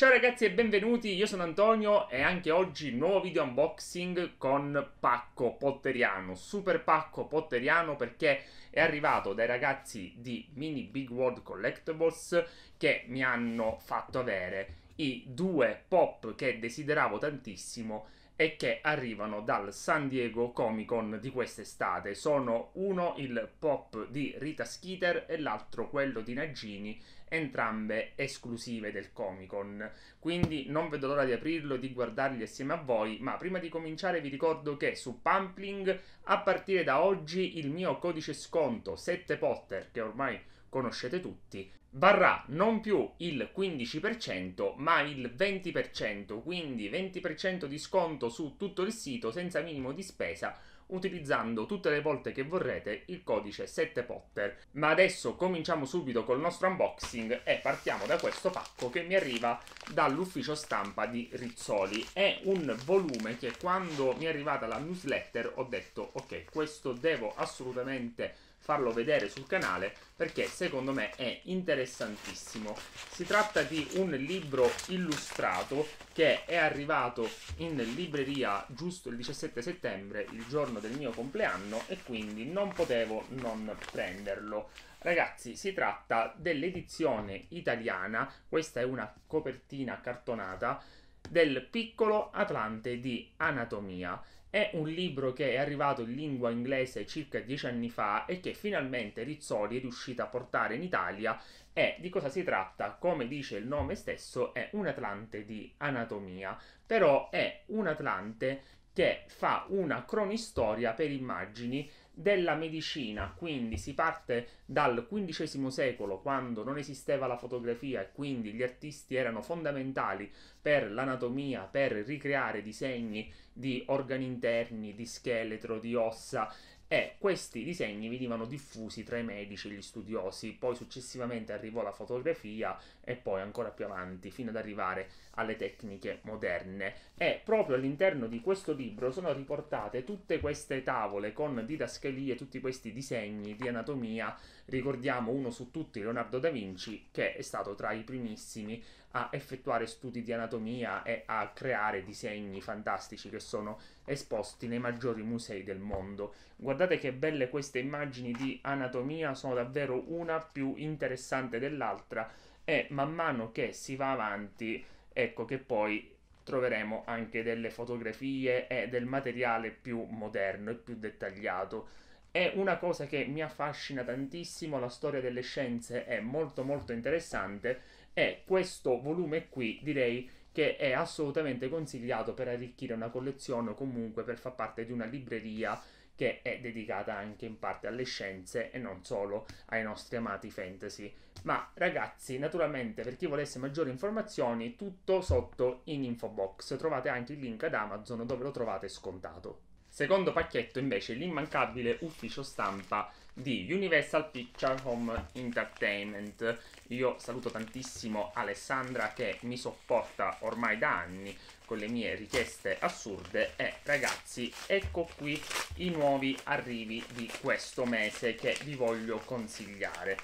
Ciao ragazzi e benvenuti, io sono Antonio e anche oggi nuovo video unboxing con pacco potteriano, super pacco potteriano perché è arrivato dai ragazzi di Mini Big World Collectibles che mi hanno fatto avere i due pop che desideravo tantissimo e che arrivano dal San Diego Comic Con di quest'estate. Sono uno il pop di Rita Skeeter e l'altro quello di Nagini, entrambe esclusive del Comic Con. Quindi non vedo l'ora di aprirlo e di guardarli assieme a voi, ma prima di cominciare vi ricordo che su Pumpling a partire da oggi il mio codice sconto 7 Potter, che ormai conoscete tutti, varrà non più il 15% ma il 20%, quindi 20% di sconto su tutto il sito senza minimo di spesa utilizzando tutte le volte che vorrete il codice 7potter. Ma adesso cominciamo subito col nostro unboxing e partiamo da questo pacco che mi arriva dall'ufficio stampa di Rizzoli. È un volume che quando mi è arrivata la newsletter ho detto ok, questo devo assolutamente farlo vedere sul canale perché secondo me è interessantissimo. Si tratta di un libro illustrato che è arrivato in libreria giusto il 17 settembre, il giorno giorno del mio compleanno e quindi non potevo non prenderlo. Ragazzi, si tratta dell'edizione italiana, questa è una copertina cartonata, del piccolo Atlante di Anatomia. È un libro che è arrivato in lingua inglese circa dieci anni fa e che finalmente Rizzoli è riuscita a portare in Italia. E di cosa si tratta? Come dice il nome stesso, è un Atlante di anatomia, però è un Atlante che fa una cronistoria per immagini della medicina, quindi si parte dal XV secolo quando non esisteva la fotografia e quindi gli artisti erano fondamentali per l'anatomia, per ricreare disegni di organi interni, di scheletro, di ossa e eh, questi disegni venivano diffusi tra i medici e gli studiosi, poi successivamente arrivò la fotografia e poi ancora più avanti fino ad arrivare alle tecniche moderne e proprio all'interno di questo libro sono riportate tutte queste tavole con didascalie, tutti questi disegni di anatomia, ricordiamo uno su tutti Leonardo da Vinci che è stato tra i primissimi a effettuare studi di anatomia e a creare disegni fantastici che sono esposti nei maggiori musei del mondo. Guardate che belle queste immagini di anatomia, sono davvero una più interessante dell'altra e man mano che si va avanti, ecco che poi troveremo anche delle fotografie e del materiale più moderno e più dettagliato è una cosa che mi affascina tantissimo, la storia delle scienze è molto molto interessante e questo volume qui direi che è assolutamente consigliato per arricchire una collezione o comunque per far parte di una libreria che è dedicata anche in parte alle scienze e non solo ai nostri amati fantasy. Ma ragazzi, naturalmente per chi volesse maggiori informazioni, tutto sotto in info box. Trovate anche il link ad Amazon dove lo trovate scontato. Secondo pacchetto invece l'immancabile ufficio stampa di Universal Picture Home Entertainment. Io saluto tantissimo Alessandra che mi sopporta ormai da anni con le mie richieste assurde e ragazzi ecco qui i nuovi arrivi di questo mese che vi voglio consigliare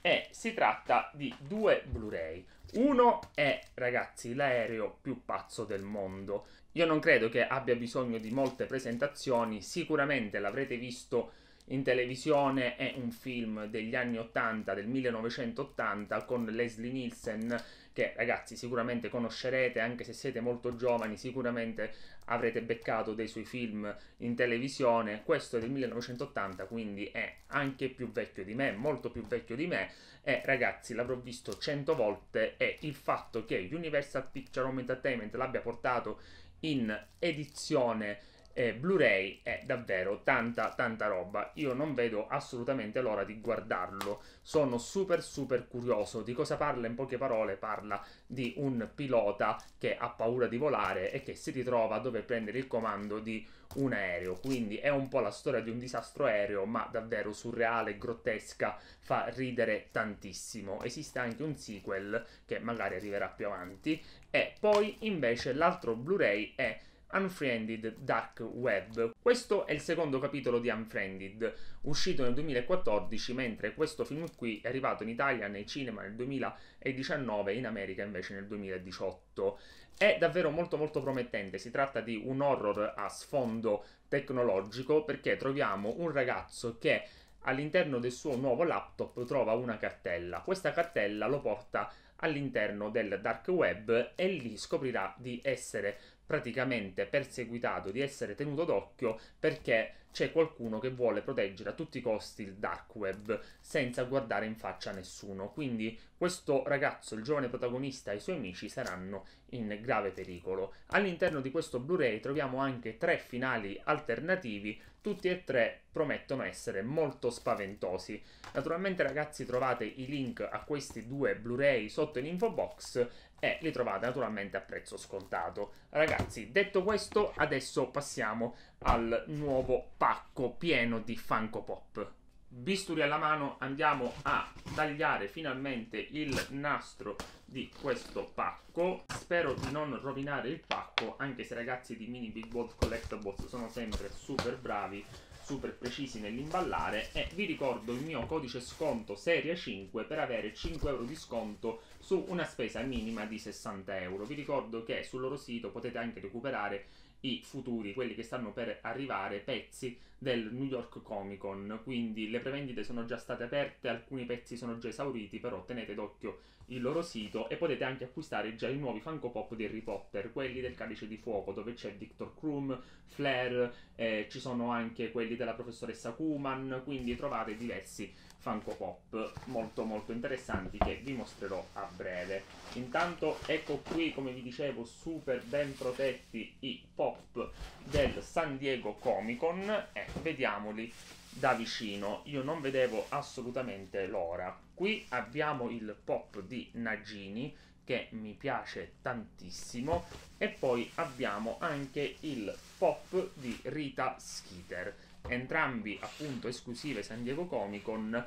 e si tratta di due Blu-ray. Uno è, ragazzi, l'aereo più pazzo del mondo. Io non credo che abbia bisogno di molte presentazioni, sicuramente l'avrete visto in televisione è un film degli anni 80, del 1980, con Leslie Nielsen, che ragazzi sicuramente conoscerete, anche se siete molto giovani, sicuramente avrete beccato dei suoi film in televisione. Questo è del 1980, quindi è anche più vecchio di me, molto più vecchio di me, e ragazzi l'avrò visto cento volte e il fatto che Universal Picture Home Entertainment l'abbia portato in edizione eh, Blu-ray è davvero tanta tanta roba. Io non vedo assolutamente l'ora di guardarlo. Sono super super curioso di cosa parla in poche parole. Parla di un pilota che ha paura di volare e che si ritrova a dover prendere il comando di un aereo. Quindi è un po' la storia di un disastro aereo, ma davvero surreale, grottesca, fa ridere tantissimo. Esiste anche un sequel che magari arriverà più avanti. E poi invece l'altro Blu-ray è Unfriended Dark Web. Questo è il secondo capitolo di Unfriended, uscito nel 2014, mentre questo film qui è arrivato in Italia nei cinema nel 2019 e in America invece nel 2018. È davvero molto molto promettente, si tratta di un horror a sfondo tecnologico perché troviamo un ragazzo che all'interno del suo nuovo laptop trova una cartella. Questa cartella lo porta all'interno del dark web e lì scoprirà di essere praticamente perseguitato, di essere tenuto d'occhio perché c'è qualcuno che vuole proteggere a tutti i costi il dark web senza guardare in faccia nessuno. Quindi questo ragazzo, il giovane protagonista e i suoi amici saranno in grave pericolo. All'interno di questo Blu-ray troviamo anche tre finali alternativi, tutti e tre promettono essere molto spaventosi. Naturalmente ragazzi trovate i link a questi due Blu-ray sotto in info box e li trovate naturalmente a prezzo scontato. Ragazzi, detto questo, adesso passiamo al nuovo pacco pieno di Funko Pop. Bisturi alla mano, andiamo a tagliare finalmente il nastro di questo pacco. Spero di non rovinare il pacco, anche se ragazzi di Mini Big World Collectibles sono sempre super bravi super precisi nell'imballare e vi ricordo il mio codice sconto serie 5 per avere 5 euro di sconto su una spesa minima di 60 euro. Vi ricordo che sul loro sito potete anche recuperare i futuri, quelli che stanno per arrivare, pezzi del New York Comic Con, quindi le prevendite sono già state aperte, alcuni pezzi sono già esauriti, però tenete d'occhio il loro sito e potete anche acquistare già i nuovi Funko Pop di Harry Potter, quelli del Calice di Fuoco, dove c'è Victor Krum, Flair, eh, ci sono anche quelli della professoressa Kuman, quindi trovate diversi Funko Pop molto molto interessanti che vi mostrerò a breve. Intanto ecco qui, come vi dicevo, super ben protetti i pop del San Diego Comic Con e eh, vediamoli da vicino. Io non vedevo assolutamente l'ora. Qui abbiamo il pop di Nagini che mi piace tantissimo e poi abbiamo anche il pop di Rita Skeeter. Entrambi appunto esclusive San Diego Comic Con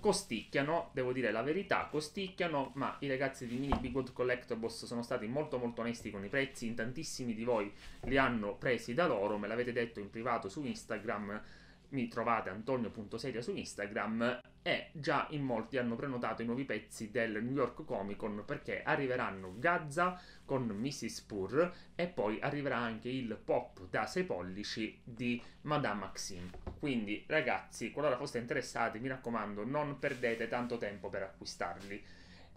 costicchiano, devo dire la verità, costicchiano, ma i ragazzi di Mini Big World Collectibles sono stati molto molto onesti con i prezzi, in tantissimi di voi li hanno presi da loro, me l'avete detto in privato su Instagram, mi trovate Antonio.seria su Instagram e già in molti hanno prenotato i nuovi pezzi del New York Comic Con perché arriveranno Gaza con Mrs. Pur e poi arriverà anche il pop da 6 pollici di Madame Maxime. Quindi ragazzi, qualora foste interessati, mi raccomando, non perdete tanto tempo per acquistarli.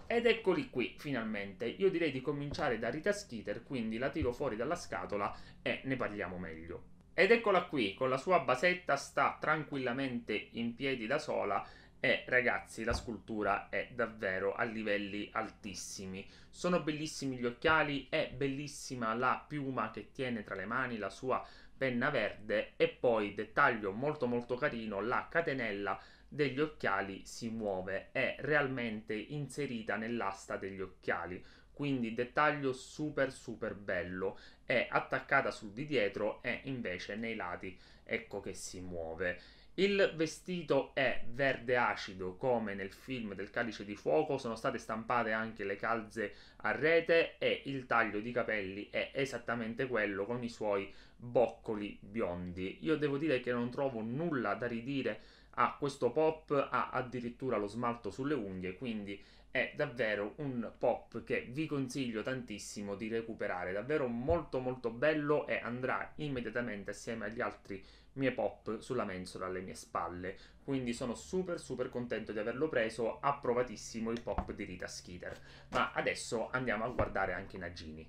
Ed eccoli qui, finalmente. Io direi di cominciare da Rita Skeeter, quindi la tiro fuori dalla scatola e ne parliamo meglio. Ed eccola qui, con la sua basetta sta tranquillamente in piedi da sola e ragazzi la scultura è davvero a livelli altissimi. Sono bellissimi gli occhiali, è bellissima la piuma che tiene tra le mani, la sua penna verde e poi dettaglio molto molto carino la catenella degli occhiali si muove è realmente inserita nell'asta degli occhiali quindi dettaglio super super bello è attaccata sul di dietro e invece nei lati ecco che si muove. Il vestito è verde acido, come nel film del Calice di Fuoco, sono state stampate anche le calze a rete e il taglio di capelli è esattamente quello con i suoi boccoli biondi. Io devo dire che non trovo nulla da ridire a questo pop, ha addirittura lo smalto sulle unghie, quindi è davvero un pop che vi consiglio tantissimo di recuperare, davvero molto molto bello e andrà immediatamente assieme agli altri miei pop sulla mensola alle mie spalle, quindi sono super super contento di averlo preso, approvatissimo il pop di Rita Skeeter. Ma adesso andiamo a guardare anche Nagini.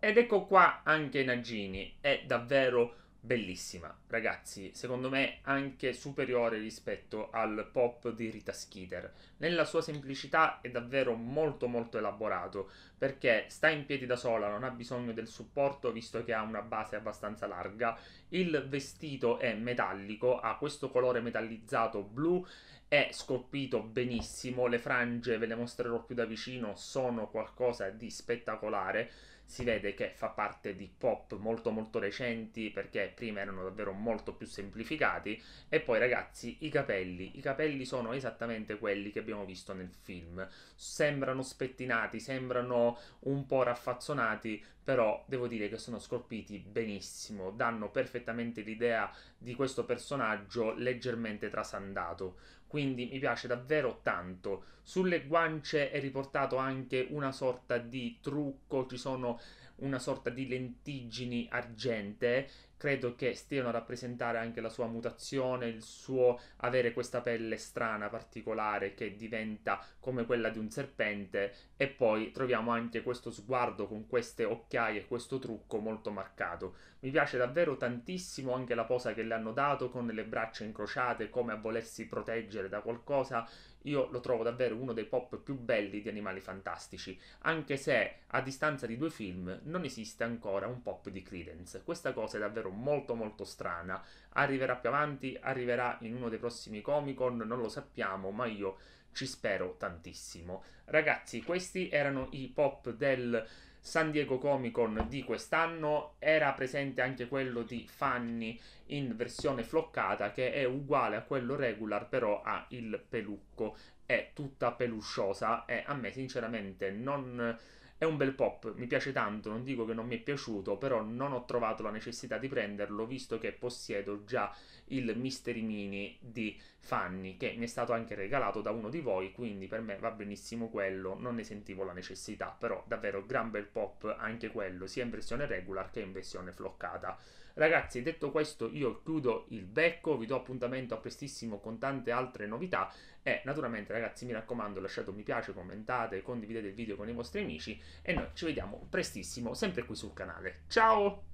Ed ecco qua anche Nagini, è davvero bellissima, ragazzi, secondo me anche superiore rispetto al pop di Rita Skeeter. Nella sua semplicità è davvero molto molto elaborato, perché sta in piedi da sola, non ha bisogno del supporto visto che ha una base abbastanza larga. Il vestito è metallico, ha questo colore metallizzato blu è scolpito benissimo, le frange ve le mostrerò più da vicino, sono qualcosa di spettacolare si vede che fa parte di pop molto molto recenti perché prima erano davvero molto più semplificati e poi ragazzi i capelli, i capelli sono esattamente quelli che abbiamo visto nel film, sembrano spettinati, sembrano un po' raffazzonati, però devo dire che sono scolpiti benissimo, danno perfettamente l'idea di questo personaggio leggermente trasandato quindi mi piace davvero tanto. Sulle guance è riportato anche una sorta di trucco, ci sono una sorta di lentiggini argente credo che stiano a rappresentare anche la sua mutazione, il suo avere questa pelle strana, particolare, che diventa come quella di un serpente, e poi troviamo anche questo sguardo con queste occhiaie, e questo trucco molto marcato. Mi piace davvero tantissimo anche la posa che le hanno dato con le braccia incrociate, come a volersi proteggere da qualcosa. Io lo trovo davvero uno dei pop più belli di Animali Fantastici, anche se a distanza di due film non esiste ancora un pop di Credence. Questa cosa è davvero molto molto strana. Arriverà più avanti, arriverà in uno dei prossimi Comic Con, non lo sappiamo, ma io ci spero tantissimo. Ragazzi, questi erano i pop del San Diego Comic Con di quest'anno. Era presente anche quello di Fanny in versione floccata, che è uguale a quello regular, però ha il pelucco. È tutta pelusciosa e a me sinceramente non è un bel pop, mi piace tanto, non dico che non mi è piaciuto, però non ho trovato la necessità di prenderlo visto che possiedo già il Mystery Mini di Fanny che mi è stato anche regalato da uno di voi, quindi per me va benissimo quello, non ne sentivo la necessità, però davvero gran bel pop anche quello, sia in versione regular che in versione floccata. Ragazzi, detto questo, io chiudo il becco, vi do appuntamento a prestissimo con tante altre novità. E naturalmente, ragazzi, mi raccomando, lasciate un mi piace, commentate, condividete il video con i vostri amici. E noi ci vediamo prestissimo, sempre qui sul canale. Ciao!